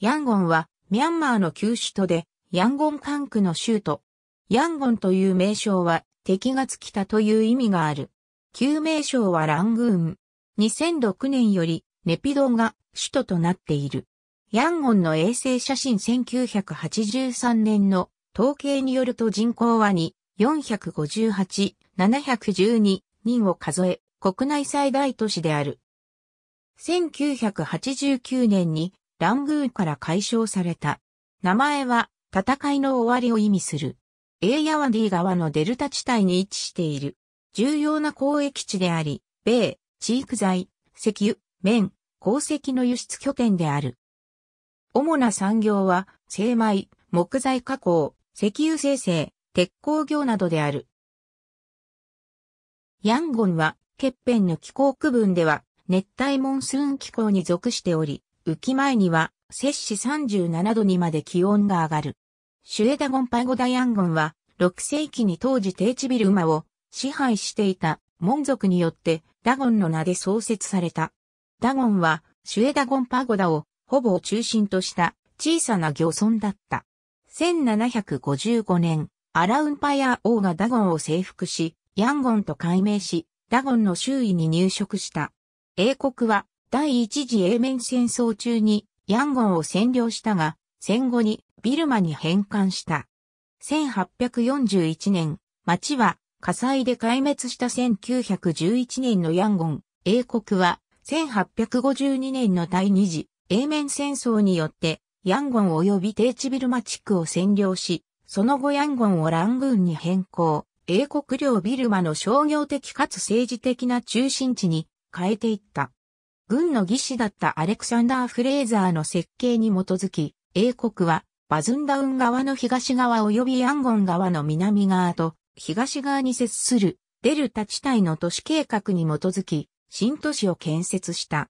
ヤンゴンは、ミャンマーの旧首都で、ヤンゴン管区の州都。ヤンゴンという名称は、敵が尽きたという意味がある。旧名称はラングーン。2006年より、ネピドンが首都となっている。ヤンゴンの衛星写真1983年の統計によると人口は2、458、712人を数え、国内最大都市である。1989年にラングーンから解消された。名前は戦いの終わりを意味する。エーヤワディ川のデルタ地帯に位置している。重要な交易地であり、米、地域材、石油、綿、鉱石の輸出拠点である。主な産業は、精米、木材加工、石油生成、鉄鋼業などである。ヤンゴンは、欠片の気候区分では、熱帯モンスーン気候に属しており、浮き前には、摂氏37度にまで気温が上がる。シュエダゴンパゴダヤンゴンは、6世紀に当時テーチビル馬を支配していた門族によってダゴンの名で創設された。ダゴンはシュエダゴンパゴダをほぼ中心とした小さな漁村だった。1755年、アラウンパヤー王がダゴンを征服し、ヤンゴンと改名し、ダゴンの周囲に入植した。英国は第一次英面戦争中にヤンゴンを占領したが、戦後にビルマに返還した。1841年、町は火災で壊滅した1911年のヤンゴン、英国は1852年の第二次英面戦争によってヤンゴン及び低地ビルマ地区を占領し、その後ヤンゴンをラングーンに変更、英国領ビルマの商業的かつ政治的な中心地に変えていった。軍の技師だったアレクサンダー・フレーザーの設計に基づき、英国はバズンダウン側の東側及びヤンゴン側の南側と東側に接するデルタ地帯の都市計画に基づき、新都市を建設した。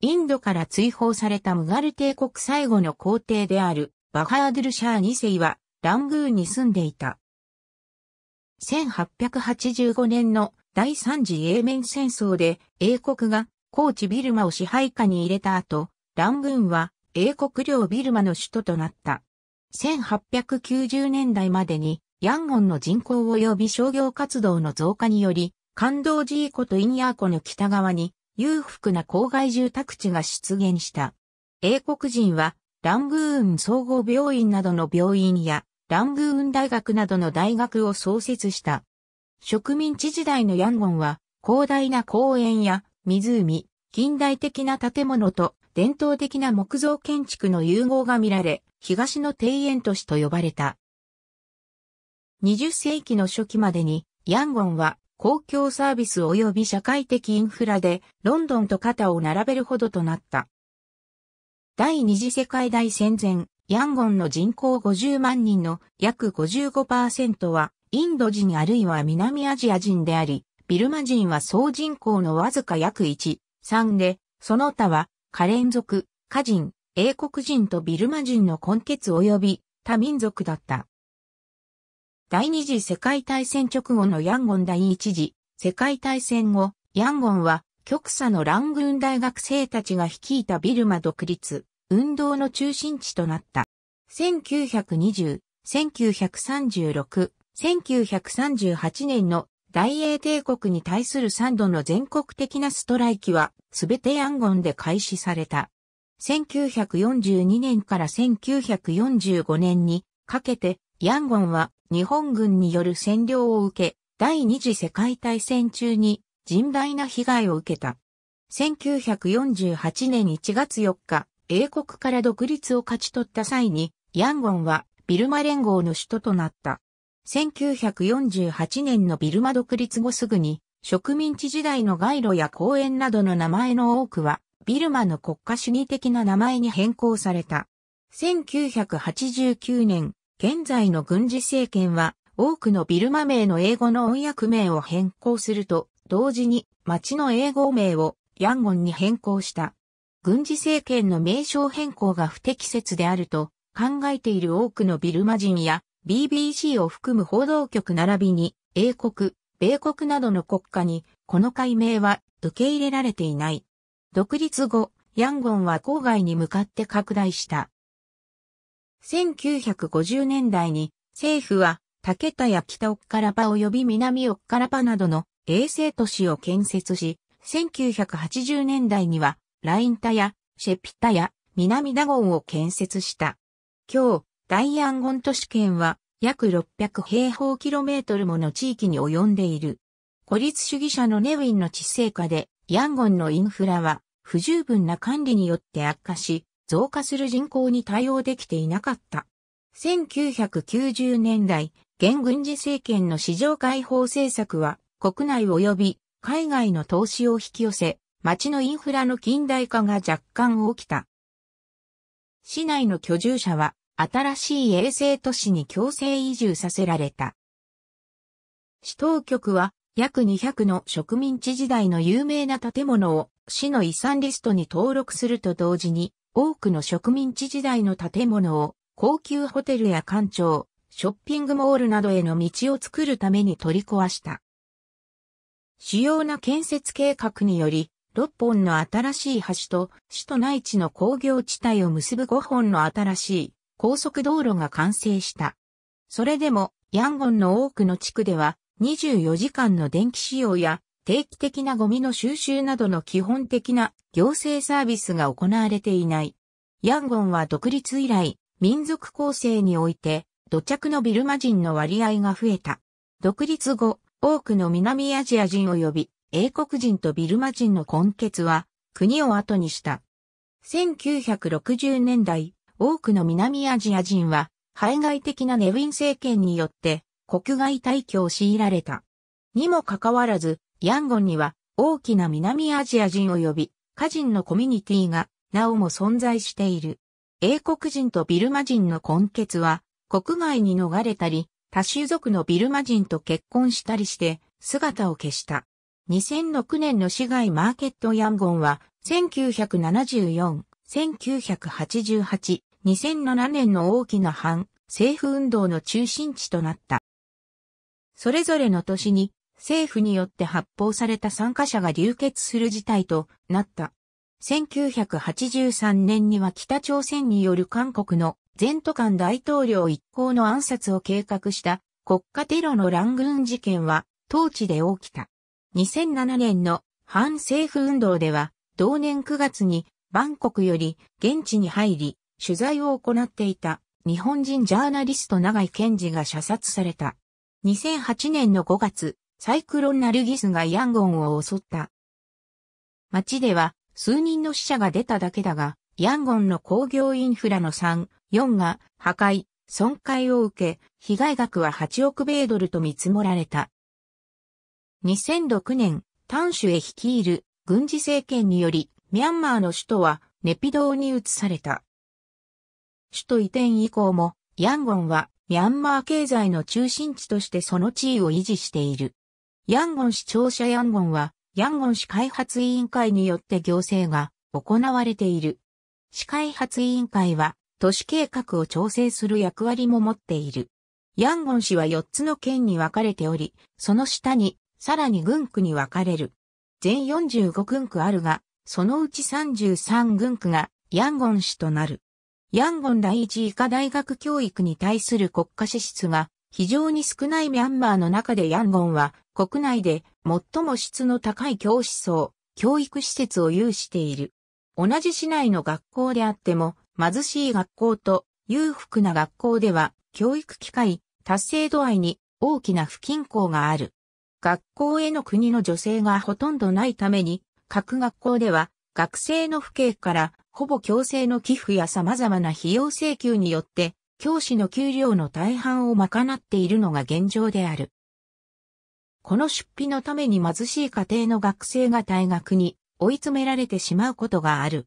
インドから追放されたムガル帝国最後の皇帝であるバハードゥルシャー2世はラングーンに住んでいた。1885年の第三次英面戦争で英国が高知ビルマを支配下に入れた後、ラングーンは英国領ビルマの首都となった。1890年代までにヤンゴンの人口及び商業活動の増加により、感動寺湖とインヤー湖の北側に裕福な郊外住宅地が出現した。英国人はラングーン総合病院などの病院やラングーン大学などの大学を創設した。植民地時代のヤンゴンは広大な公園や湖、近代的な建物と伝統的な木造建築の融合が見られ、東の庭園都市と呼ばれた。20世紀の初期までに、ヤンゴンは公共サービス及び社会的インフラでロンドンと肩を並べるほどとなった。第二次世界大戦前、ヤンゴンの人口50万人の約55%はインド人あるいは南アジア人であり、ビルマ人は総人口のわずか約1、3で、その他は、カレン族、カ人、英国人とビルマ人の根血及び他民族だった。第二次世界大戦直後のヤンゴン第一次世界大戦後、ヤンゴンは極左のラングーン大学生たちが率いたビルマ独立、運動の中心地となった。1920、1936、1938年の大英帝国に対する3度の全国的なストライキは、すべてヤンゴンで開始された。1942年から1945年にかけて、ヤンゴンは日本軍による占領を受け、第二次世界大戦中に甚大な被害を受けた。1948年1月4日、英国から独立を勝ち取った際に、ヤンゴンはビルマ連合の首都となった。1948年のビルマ独立後すぐに、植民地時代の街路や公園などの名前の多くは、ビルマの国家主義的な名前に変更された。1989年、現在の軍事政権は、多くのビルマ名の英語の音訳名を変更すると、同時に町の英語名をヤンゴンに変更した。軍事政権の名称変更が不適切であると考えている多くのビルマ人や BBC を含む報道局並びに、英国、米国などの国家に、この解明は受け入れられていない。独立後、ヤンゴンは郊外に向かって拡大した。1950年代に政府は竹田や北オッカラパ及び南オッカラパなどの衛星都市を建設し、1980年代にはラインタやシェピタや南ダゴンを建設した。今日、大ヤンゴン都市圏は約600平方キロメートルもの地域に及んでいる。孤立主義者のネウィンの知性化で、ヤンゴンのインフラは不十分な管理によって悪化し、増加する人口に対応できていなかった。1990年代、現軍事政権の市場開放政策は国内及び海外の投資を引き寄せ、町のインフラの近代化が若干起きた。市内の居住者は新しい衛星都市に強制移住させられた。市当局は約200の植民地時代の有名な建物を市の遺産リストに登録すると同時に多くの植民地時代の建物を高級ホテルや官庁、ショッピングモールなどへの道を作るために取り壊した。主要な建設計画により、6本の新しい橋と、市と内地の工業地帯を結ぶ5本の新しい高速道路が完成した。それでも、ヤンゴンの多くの地区では、24時間の電気使用や、定期的なゴミの収集などの基本的な行政サービスが行われていない。ヤンゴンは独立以来、民族構成において、土着のビルマ人の割合が増えた。独立後、多くの南アジア人及び英国人とビルマ人の根結は国を後にした。1960年代、多くの南アジア人は、排外的なネウィン政権によって、国外退去を強いられた。にもかかわらず、ヤンゴンには大きな南アジア人及び、家人のコミュニティが、なおも存在している。英国人とビルマ人の根結は、国外に逃れたり、多種族のビルマ人と結婚したりして、姿を消した。2006年の市外マーケットヤンゴンは、1974 1988、2007年の大きな反政府運動の中心地となった。それぞれの年に政府によって発砲された参加者が流血する事態となった。1983年には北朝鮮による韓国の前途間大統領一行の暗殺を計画した国家テロの乱軍事件は当地で起きた。2007年の反政府運動では同年9月にバンコクより現地に入り、取材を行っていた日本人ジャーナリスト長井健二が射殺された。2008年の5月、サイクロンナルギスがヤンゴンを襲った。街では数人の死者が出ただけだが、ヤンゴンの工業インフラの3、4が破壊、損壊を受け、被害額は8億米ドルと見積もられた。2006年、タンシュへ率いる軍事政権によりミャンマーの首都はネピドーに移された。首都移転以降も、ヤンゴンはミャンマー経済の中心地としてその地位を維持している。ヤンゴン市庁舎ヤンゴンは、ヤンゴン市開発委員会によって行政が行われている。市開発委員会は、都市計画を調整する役割も持っている。ヤンゴン市は4つの県に分かれており、その下に、さらに軍区に分かれる。全45軍区あるが、そのうち33軍区がヤンゴン市となる。ヤンゴン第一医科大学教育に対する国家支出が非常に少ないミャンマーの中でヤンゴンは国内で最も質の高い教師層、教育施設を有している。同じ市内の学校であっても貧しい学校と裕福な学校では教育機会、達成度合いに大きな不均衡がある。学校への国の女性がほとんどないために各学校では、学生の父兄から、ほぼ強制の寄付や様々な費用請求によって、教師の給料の大半を賄っているのが現状である。この出費のために貧しい家庭の学生が大学に追い詰められてしまうことがある。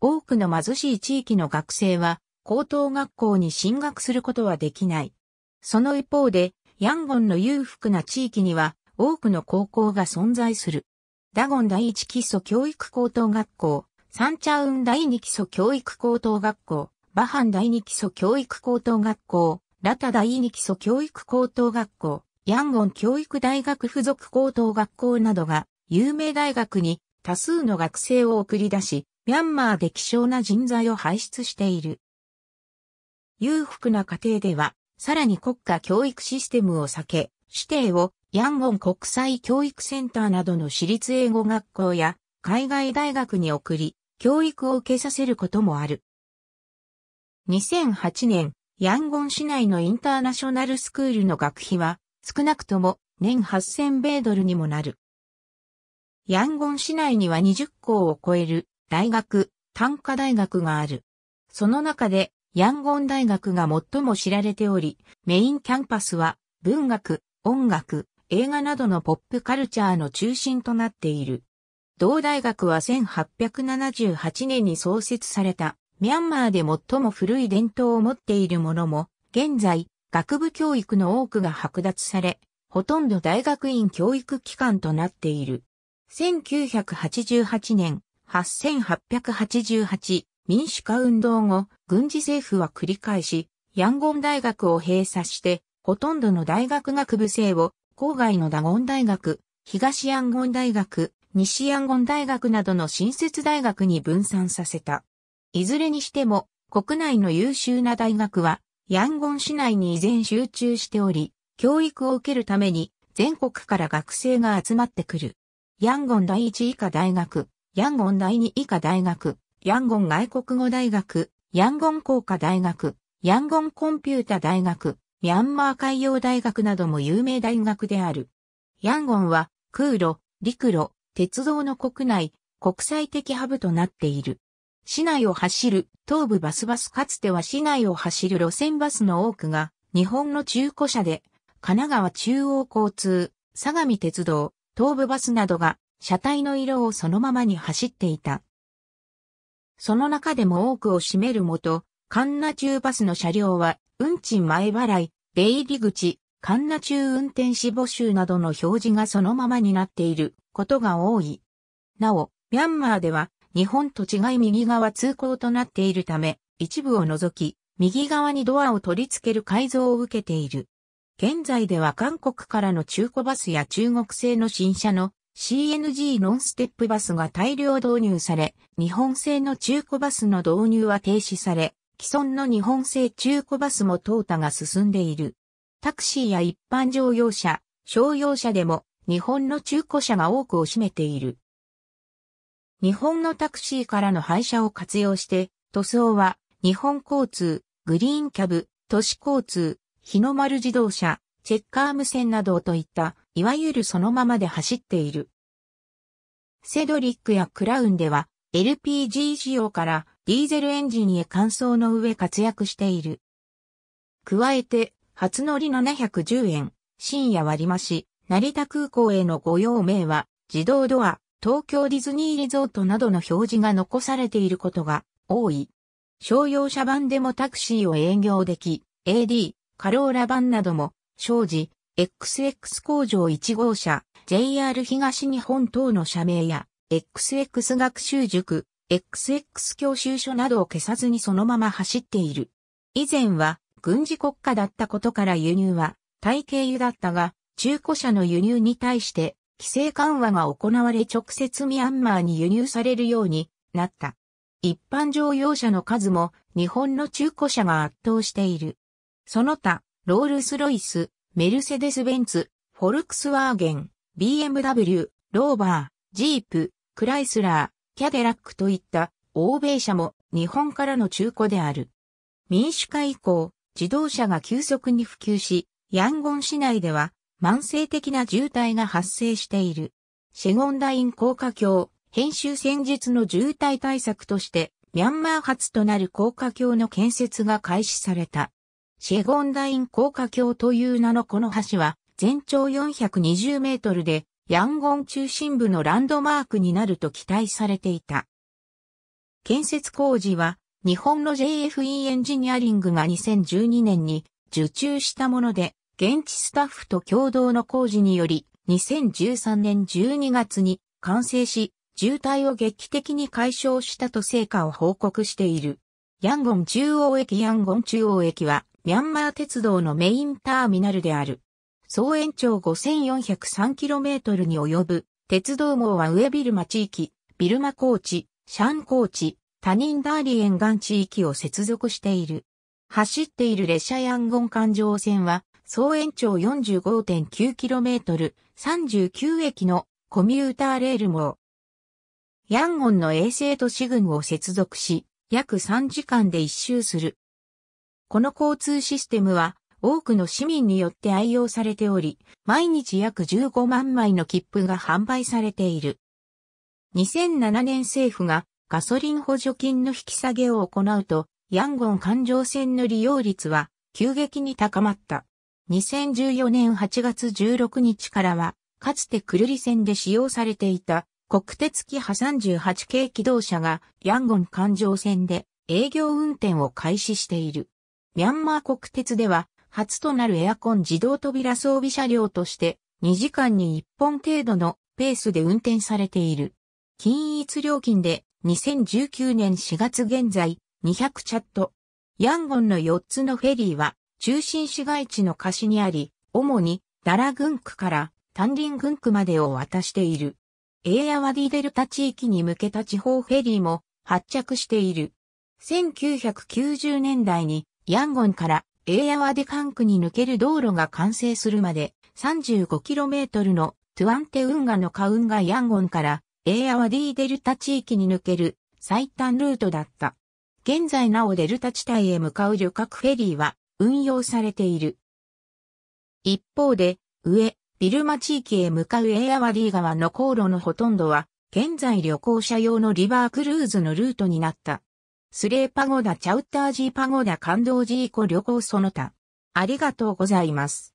多くの貧しい地域の学生は高等学校に進学することはできない。その一方で、ヤンゴンの裕福な地域には多くの高校が存在する。ダゴン第一基礎教育高等学校、サンチャウン第二基礎教育高等学校、バハン第二基礎教育高等学校、ラタ第二基礎教育高等学校、ヤンゴン教育大学附属高等学校などが、有名大学に多数の学生を送り出し、ミャンマーで希少な人材を輩出している。裕福な家庭では、さらに国家教育システムを避け、指定をヤンゴン国際教育センターなどの私立英語学校や海外大学に送り、教育を受けさせることもある。2008年、ヤンゴン市内のインターナショナルスクールの学費は少なくとも年8000米ドルにもなる。ヤンゴン市内には20校を超える大学、単科大学がある。その中でヤンゴン大学が最も知られており、メインキャンパスは文学、音楽、映画などのポップカルチャーの中心となっている。同大学は1878年に創設された、ミャンマーで最も古い伝統を持っているものも、現在、学部教育の多くが剥奪され、ほとんど大学院教育機関となっている。1988年、8888民主化運動後、軍事政府は繰り返し、ヤンゴン大学を閉鎖して、ほとんどの大学学部生を郊外のダゴン大学、東ヤンゴン大学、西ヤンゴン大学などの新設大学に分散させた。いずれにしても、国内の優秀な大学は、ヤンゴン市内に依然集中しており、教育を受けるために、全国から学生が集まってくる。ヤンゴン第一以下大学、ヤンゴン第二以下大学、ヤンゴン外国語大学、ヤンゴン工科大学、ヤンゴンコンピュータ大学、ミャンマー海洋大学なども有名大学である。ヤンゴンは空路、陸路、鉄道の国内、国際的ハブとなっている。市内を走る東部バスバスかつては市内を走る路線バスの多くが日本の中古車で神奈川中央交通、相模鉄道、東部バスなどが車体の色をそのままに走っていた。その中でも多くを占めるもと、カンナ中バスの車両は、運賃前払い、出入り口、カンナ中運転士募集などの表示がそのままになっていることが多い。なお、ミャンマーでは、日本と違い右側通行となっているため、一部を除き、右側にドアを取り付ける改造を受けている。現在では韓国からの中古バスや中国製の新車の CNG ノンステップバスが大量導入され、日本製の中古バスの導入は停止され、既存の日本製中古バスも淘汰が進んでいる。タクシーや一般乗用車、商用車でも日本の中古車が多くを占めている。日本のタクシーからの廃車を活用して、塗装は日本交通、グリーンキャブ、都市交通、日の丸自動車、チェッカー無線などといった、いわゆるそのままで走っている。セドリックやクラウンでは LPG 仕様からディーゼルエンジンへ換装の上活躍している。加えて、初乗り710円、深夜割増、成田空港へのご用命は、自動ドア、東京ディズニーリゾートなどの表示が残されていることが多い。商用車版でもタクシーを営業でき、AD、カローラ版なども、商事、XX 工場1号車、JR 東日本等の社名や、XX 学習塾、XX 教習所などを消さずにそのまま走っている。以前は軍事国家だったことから輸入は体系油だったが、中古車の輸入に対して規制緩和が行われ直接ミャンマーに輸入されるようになった。一般乗用車の数も日本の中古車が圧倒している。その他、ロールスロイス、メルセデス・ベンツ、フォルクスワーゲン、BMW、ローバー、ジープ、クライスラー、キャデラックといった欧米車も日本からの中古である。民主化以降、自動車が急速に普及し、ヤンゴン市内では慢性的な渋滞が発生している。シェゴンダイン高架橋、編集戦術の渋滞対策として、ミャンマー発となる高架橋の建設が開始された。シェゴンダイン高架橋という名のこの橋は、全長420メートルで、ヤンゴン中心部のランドマークになると期待されていた。建設工事は日本の JFE エンジニアリングが2012年に受注したもので、現地スタッフと共同の工事により2013年12月に完成し、渋滞を劇的に解消したと成果を報告している。ヤンゴン中央駅ヤンゴン中央駅はミャンマー鉄道のメインターミナルである。総延長 5403km に及ぶ、鉄道網は上ビルマ地域、ビルマ高地、シャン高地、他人ダーリ沿岸地域を接続している。走っている列車ヤンゴン環状線は、総延長 45.9km、39駅のコミューターレール網。ヤンゴンの衛星都市群を接続し、約3時間で一周する。この交通システムは、多くの市民によって愛用されており、毎日約15万枚の切符が販売されている。2007年政府がガソリン補助金の引き下げを行うと、ヤンゴン環状線の利用率は急激に高まった。2014年8月16日からは、かつてクルリ線で使用されていた国鉄機派38系機動車がヤンゴン環状線で営業運転を開始している。ミャンマー国鉄では初となるエアコン自動扉装備車両として2時間に1本程度のペースで運転されている。均一料金で2019年4月現在200チャット。ヤンゴンの4つのフェリーは中心市街地の貸しにあり、主にダラ郡区から丹林郡区までを渡している。エーアワディデルタ地域に向けた地方フェリーも発着している。1990年代にヤンゴンからエイアワデカンクに抜ける道路が完成するまで 35km のトゥアンテ運河のカウンガヤンゴンからエアワディデルタ地域に抜ける最短ルートだった。現在なおデルタ地帯へ向かう旅客フェリーは運用されている。一方で、上、ビルマ地域へ向かうエアワディ川の航路のほとんどは、現在旅行者用のリバークルーズのルートになった。スレーパゴダチャウッタージーパゴダ感動ジーコ旅行その他。ありがとうございます。